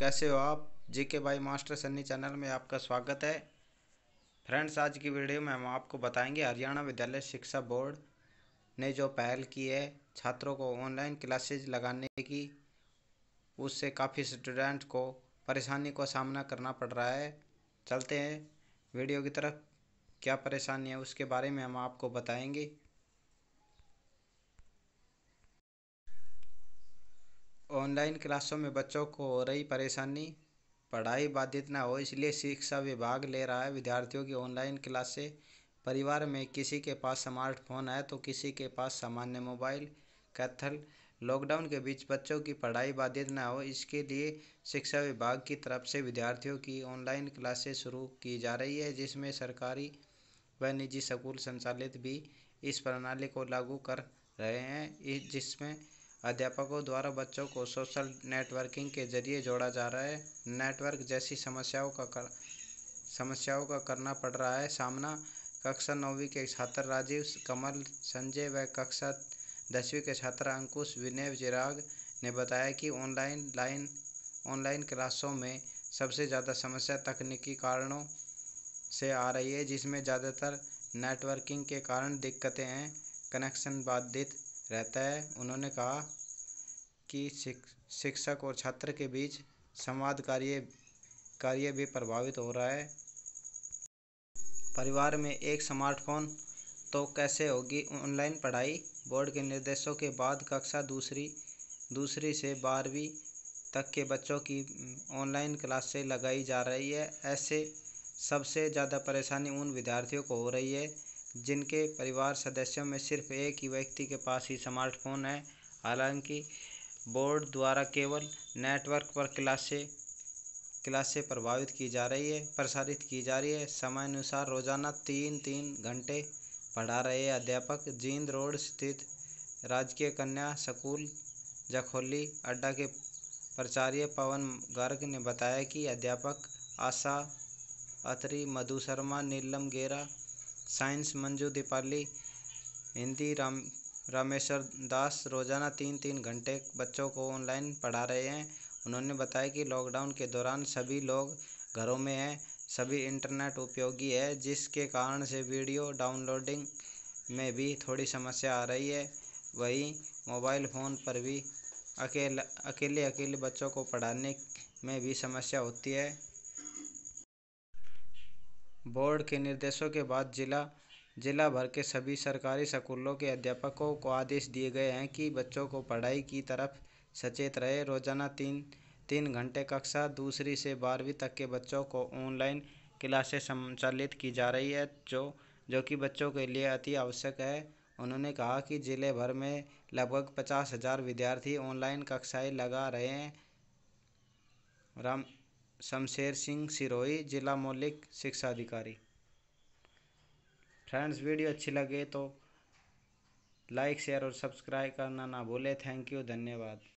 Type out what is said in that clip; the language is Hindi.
कैसे हो आप जीके के भाई मास्टर सन्नी चैनल में आपका स्वागत है फ्रेंड्स आज की वीडियो में हम आपको बताएंगे हरियाणा विद्यालय शिक्षा बोर्ड ने जो पहल की है छात्रों को ऑनलाइन क्लासेज लगाने की उससे काफ़ी स्टूडेंट को परेशानी का सामना करना पड़ रहा है चलते हैं वीडियो की तरफ क्या परेशानी है उसके बारे में हम आपको बताएंगे ऑनलाइन क्लासों में बच्चों को हो रही परेशानी पढ़ाई बाधित ना हो इसलिए शिक्षा विभाग ले रहा है विद्यार्थियों की ऑनलाइन क्लासें परिवार में किसी के पास स्मार्टफोन है तो किसी के पास सामान्य मोबाइल कैथल लॉकडाउन के बीच बच्चों की पढ़ाई बाधित ना हो इसके लिए शिक्षा विभाग की तरफ से विद्यार्थियों की ऑनलाइन क्लासें शुरू की जा रही है जिसमें सरकारी व निजी स्कूल संचालित भी इस प्रणाली को लागू कर रहे हैं जिसमें अध्यापकों द्वारा बच्चों को सोशल नेटवर्किंग के जरिए जोड़ा जा रहा है नेटवर्क जैसी समस्याओं का कर, समस्याओं का करना पड़ रहा है सामना कक्षा नौवीं के छात्र राजीव कमल संजय व कक्षा दसवीं के छात्र अंकुश विनय चिराग ने बताया कि ऑनलाइन लाइन ऑनलाइन क्लासों में सबसे ज़्यादा समस्या तकनीकी कारणों से आ रही है जिसमें ज़्यादातर नेटवर्किंग के कारण दिक्कतें हैं कनेक्शन बाधित रहता है उन्होंने कहा कि शिक्षक और छात्र के बीच संवाद कार्य कार्य भी प्रभावित हो रहा है परिवार में एक स्मार्टफोन तो कैसे होगी ऑनलाइन पढ़ाई बोर्ड के निर्देशों के बाद कक्षा दूसरी दूसरी से बारहवीं तक के बच्चों की ऑनलाइन क्लासें लगाई जा रही है ऐसे सबसे ज़्यादा परेशानी उन विद्यार्थियों को हो रही है जिनके परिवार सदस्यों में सिर्फ एक ही व्यक्ति के पास ही स्मार्टफोन है हालांकि बोर्ड द्वारा केवल नेटवर्क पर क्लासें क्लासें प्रभावित की जा रही है प्रसारित की जा रही है समय अनुसार रोजाना तीन तीन घंटे पढ़ा रहे अध्यापक जींद रोड स्थित राजकीय कन्या स्कूल जखोली अड्डा के प्राचार्य पवन गर्ग ने बताया कि अध्यापक आशा अत्री मधु शर्मा नीलम गेरा साइंस मंजू दीपाली हिंदी राम रामेश्वर दास रोजाना तीन तीन घंटे बच्चों को ऑनलाइन पढ़ा रहे हैं उन्होंने बताया कि लॉकडाउन के दौरान सभी लोग घरों में हैं सभी इंटरनेट उपयोगी है जिसके कारण से वीडियो डाउनलोडिंग में भी थोड़ी समस्या आ रही है वहीं मोबाइल फ़ोन पर भी अकेले अकेले अकेले बच्चों को पढ़ाने में भी समस्या होती है बोर्ड के निर्देशों के बाद जिला जिला भर के सभी सरकारी स्कूलों के अध्यापकों को आदेश दिए गए हैं कि बच्चों को पढ़ाई की तरफ सचेत रहे रोजाना तीन तीन घंटे कक्षा दूसरी से बारहवीं तक के बच्चों को ऑनलाइन क्लासेस संचालित की जा रही है जो जो कि बच्चों के लिए अति आवश्यक है उन्होंने कहा कि जिले भर में लगभग पचास हजार विद्यार्थी ऑनलाइन कक्षाएं लगा रहे हैं राम शमशेर सिंह सिरोही ज़िला मौलिक शिक्षा अधिकारी फ्रेंड्स वीडियो अच्छी लगे तो लाइक शेयर और सब्सक्राइब करना ना भूले थैंक यू धन्यवाद